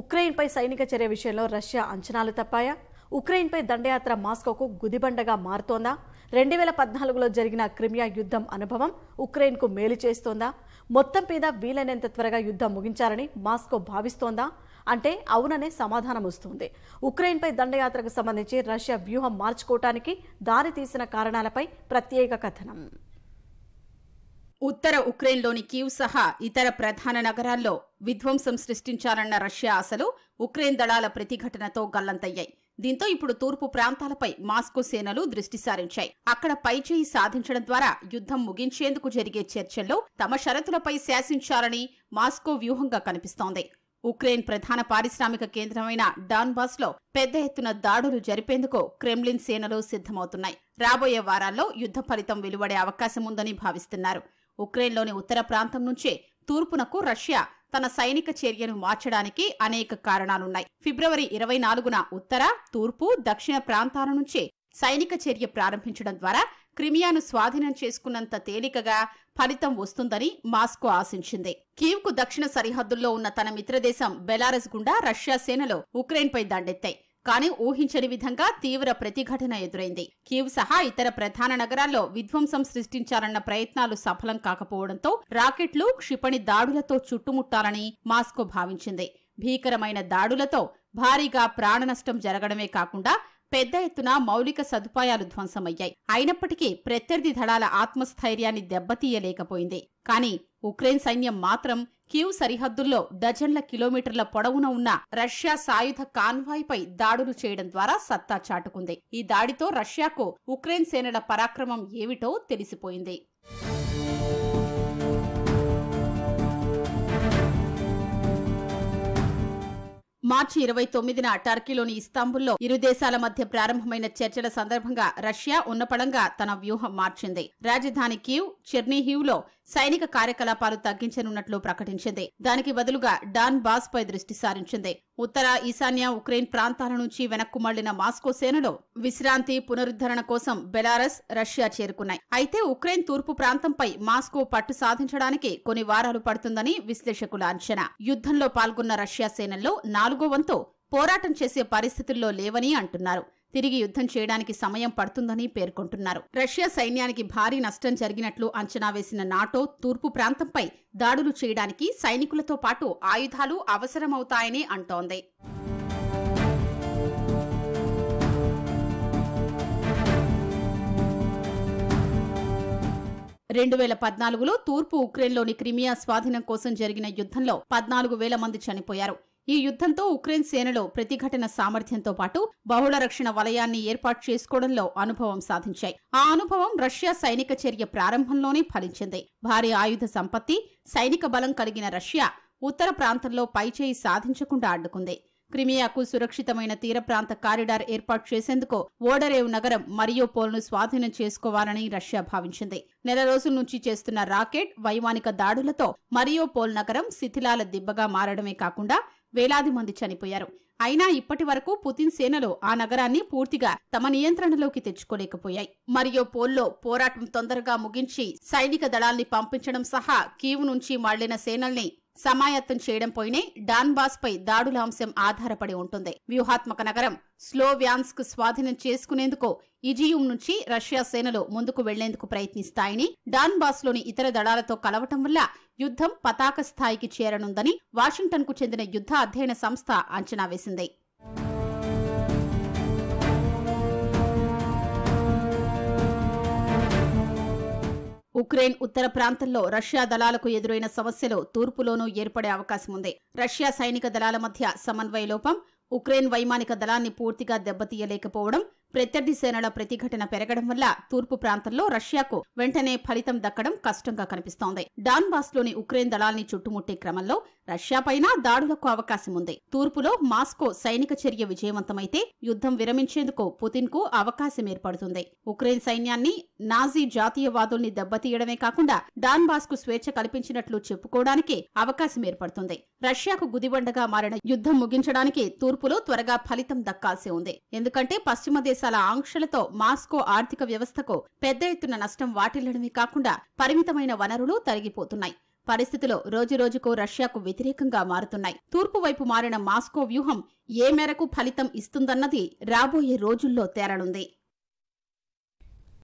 ఉక్రెయిన్పై సైనిక చర్య విషయంలో రష్యా అంచనాలు తప్పాయా ఉక్రెయిన్పై దండయాత్ర మాస్కోకు గుదిబండగా మారుతోందా రెండు వేల పద్నాలుగులో జరిగిన క్రిమియా యుద్ధం అనుభవం ఉక్రెయిన్కు మేలు చేస్తోందా మొత్తం మీద వీలైనంత త్వరగా యుద్ధం ముగించాలని మాస్కో భావిస్తోందా అంటే అవుననే సమాధానం వస్తుంది ఉక్రెయిన్పై దండయాత్రకు సంబంధించి రష్యా వ్యూహం మార్చుకోవటానికి దారితీసిన కారణాలపై ప్రత్యేక కథనం ఉత్తర ఉక్రెయిన్లోని కీవ్ సహా ఇతర ప్రధాన నగరాల్లో విధ్వంసం సృష్టించాలన్న రష్యా ఆశలు ఉక్రెయిన్ దళాల ప్రతిఘటనతో గల్లంతయ్యాయి దీంతో ఇప్పుడు తూర్పు ప్రాంతాలపై మాస్కో సేనలు దృష్టి సారించాయి అక్కడ పైచేయి సాధించడం ద్వారా యుద్ధం ముగించేందుకు జరిగే చర్చల్లో తమ షరతులపై శాసించాలని మాస్కో వ్యూహంగా కనిపిస్తోంది ఉక్రెయిన్ ప్రధాన పారిశ్రామిక కేంద్రమైన డాన్బాస్ లో పెద్ద ఎత్తున దాడులు జరిపేందుకు క్రెమ్లిన్ సేనలు సిద్ధమవుతున్నాయి రాబోయే వారాల్లో యుద్ధ ఫలితం వెలువడే అవకాశముందని భావిస్తున్నారు ఉక్రెయిన్లోని ఉత్తర ప్రాంతం నుంచే తూర్పునకు రష్యా తన సైనిక చర్యను మార్చడానికి అనేక కారణాలున్నాయి ఫిబ్రవరి ఇరవై నాలుగున ఉత్తర తూర్పు దక్షిణ ప్రాంతాల నుంచే సైనిక చర్య ప్రారంభించడం ద్వారా క్రిమియాను స్వాధీనం చేసుకున్నంత తేలికగా ఫలితం వస్తుందని మాస్కో ఆశించింది కీవ్కు దక్షిణ సరిహద్దుల్లో ఉన్న తన మిత్రదేశం బెలారస్ గుండా రష్యా సేనలో ఉక్రెయిన్పై దండెత్తాయి కానీ ఊహించని విధంగా తీవ్ర ప్రతిఘటన ఎదురైంది కీవ్ సహా ఇతర ప్రధాన నగరాల్లో విధ్వంసం సృష్టించాలన్న ప్రయత్నాలు సఫలం కాకపోవడంతో రాకెట్లు క్షిపణి దాడులతో చుట్టుముట్టాలని మాస్కో భావించింది భీకరమైన దాడులతో భారీగా ప్రాణ నష్టం జరగడమే కాకుండా పెద్ద ఎత్తున మౌలిక సదుపాయాలు ధ్వంసమయ్యాయి అయినప్పటికీ ప్రత్యర్థి దళాల ఆత్మస్థైర్యాన్ని దెబ్బతీయలేకపోయింది కానీ ఉక్రెయిన్ సైన్యం మాత్రం క్యూ సరిహద్దుల్లో డజన్ల కిలోమీటర్ల పొడవున ఉన్న రష్యా సాయుధ కాన్వాయ్పై దాడులు చేయడం ద్వారా సత్తా చాటుకుంది ఈ దాడితో రష్యాకు ఉక్రెయిన్ సేనల పరాక్రమం ఏమిటో తెలిసిపోయింది మార్చి ఇరవై తొమ్మిదిన టర్కీలోని ఇస్తాంబుల్లో ఇరు దేశాల మధ్య ప్రారంభమైన చర్చల సందర్భంగా రష్యా ఉన్నపడంగా తన వ్యూహం మార్చింది రాజధాని కీవ్ చెర్నీహీవ్లో సైనిక కార్యకలాపాలు తగ్గించనున్నట్లు ప్రకటించింది దానికి బదులుగా డాన్ బాస్ పై దృష్టి సారించింది ఉత్తర ఈశాన్య ఉక్రెయిన్ ప్రాంతాల నుంచి వెనక్కు మళ్లిన మాస్కో సేనలో విశ్రాంతి పునరుద్ధరణ కోసం బెలారస్ రష్యా చేరుకున్నాయి అయితే ఉక్రెయిన్ తూర్పు ప్రాంతంపై మాస్కో పట్టు సాధించడానికి కొన్ని వారాలు పడుతుందని విశ్లేషకుల అంచనా యుద్ధంలో పాల్గొన్న రష్యా సేనల్లో నాలుగో వంతు పోరాటం చేసే పరిస్థితుల్లో లేవని అంటున్నారు తిరిగి యుద్ధం చేయడానికి సమయం పడుతుందని పేర్కొంటున్నారు రష్యా సైన్యానికి భారీ నష్టం జరిగినట్లు అంచనా వేసిన నాటో తూర్పు ప్రాంతంపై దాడులు చేయడానికి సైనికులతో పాటు ఆయుధాలు అవసరమవుతాయని అంటోంది రెండు వేల పద్నాలుగులో తూర్పు ఉక్రెయిన్లోని క్రిమియా స్వాధీనం కోసం జరిగిన యుద్ధంలో పద్నాలుగు వేల మంది చనిపోయారు ఈ యుద్ధంతో ఉక్రెయిన్ సేనలో ప్రతిఘటన సామర్థ్యంతో పాటు బహుళ రక్షణ వలయాన్ని ఏర్పాటు చేసుకోవడంలో అనుభవం సాధించాయి ఆ అనుభవం రష్యా సైనిక చర్య ప్రారంభంలోనే ఫలించింది భారీ ఆయుధ సంపత్తి సైనిక బలం కలిగిన రష్యా ఉత్తర ప్రాంతంలో పైచేయి సాధించకుండా అడ్డుకుంది క్రిమియాకు సురక్షితమైన తీర ప్రాంత కారిడార్ ఏర్పాటు చేసేందుకు ఓడరేవ్ నగరం మరియోపోల్ను స్వాధీనం చేసుకోవాలని రష్యా భావించింది నెల రోజుల నుంచి చేస్తున్న రాకెట్ వైమానిక దాడులతో మరియోపోల్ నగరం శిథిలాల దిబ్బగా మారడమే కాకుండా వేలాది మంది చనిపోయారు అయినా ఇప్పటి వరకు పుతిన్ సేనలు ఆ నగరాన్ని పూర్తిగా తమ నియంత్రణలోకి తెచ్చుకోలేకపోయాయి మరియు పోల్లో పోరాటం తొందరగా ముగించి సైనిక దళాల్ని పంపించడం సహా కీవ్ నుంచి మళ్లిన సేనల్ని సమాయత్తం చేయడం పోయినే బాస్ పై దాడుల అంశం ఆధారపడి ఉంటుంది వ్యూహాత్మక నగరం స్లోవ్యాన్స్క్ స్వాధీనం చేసుకునేందుకు ఇజియూమ్ నుంచి రష్యా సేనలు ముందుకు వెళ్లేందుకు ప్రయత్నిస్తాయని డాన్బాస్లోని ఇతర దళాలతో కలవటం వల్ల యుద్ధం పతాక స్థాయికి చేరనుందని వాషింగ్టన్కు చెందిన యుద్ధ అధ్యయన సంస్థ అంచనా వేసింది ఉక్రెయిన్ ఉత్తర ప్రాంతంలో రష్యా దళాలకు ఎదురైన సమస్యలు తూర్పులోనూ ఏర్పడే అవకాశం ఉంది రష్యా సైనిక దళాల మధ్య సమన్వయ లోపం ఉక్రెయిన్ వైమానిక దళాన్ని పూర్తిగా దెబ్బతీయలేకపోవడం ప్రత్యర్థి సేనల ప్రతిఘటన పెరగడం వల్ల తూర్పు ప్రాంతంలో రష్యాకు వెంటనే ఫలితం దక్కడం కష్టంగా కనిపిస్తోంది డాన్బాస్లోని ఉక్రెయిన్ దళాల్ని చుట్టుముట్టే క్రమంలో పైన దాడులకు అవకాశం ఉంది తూర్పులో మాస్కో సైనిక చర్య విజయవంతమైతే యుద్ధం విరమించేందుకు పుతిన్ కు అవకాశం ఏర్పడుతుంది ఉక్రెయిన్ సైన్యాన్ని నాజీ జాతీయవాదుల్ని దెబ్బతీయడమే కాకుండా డాన్బాస్ కు స్వేచ్ఛ కల్పించినట్లు చెప్పుకోవడానికి అవకాశం ఏర్పడుతుంది రష్యాకు గుదిబండగా మారిన యుద్ధం ముగించడానికి తూర్పులో త్వరగా ఫలితం దక్కాల్సి ఉంది ఎందుకంటే పశ్చిమ దేశాల ఆంక్షలతో మాస్కో ఆర్థిక వ్యవస్థకు పెద్ద ఎత్తున నష్టం వాటిల్లడమే కాకుండా పరిమితమైన వనరులు తరిగిపోతున్నాయి పరిస్థితులు రోజురోజుకు రష్యాకు వ్యతిరేకంగా మారుతున్నాయి తూర్పు వైపు మారిన మాస్కో వ్యూహం ఏ మేరకు ఫలితం ఇస్తుందన్నది రాబోయే రోజుల్లో తేరనుంది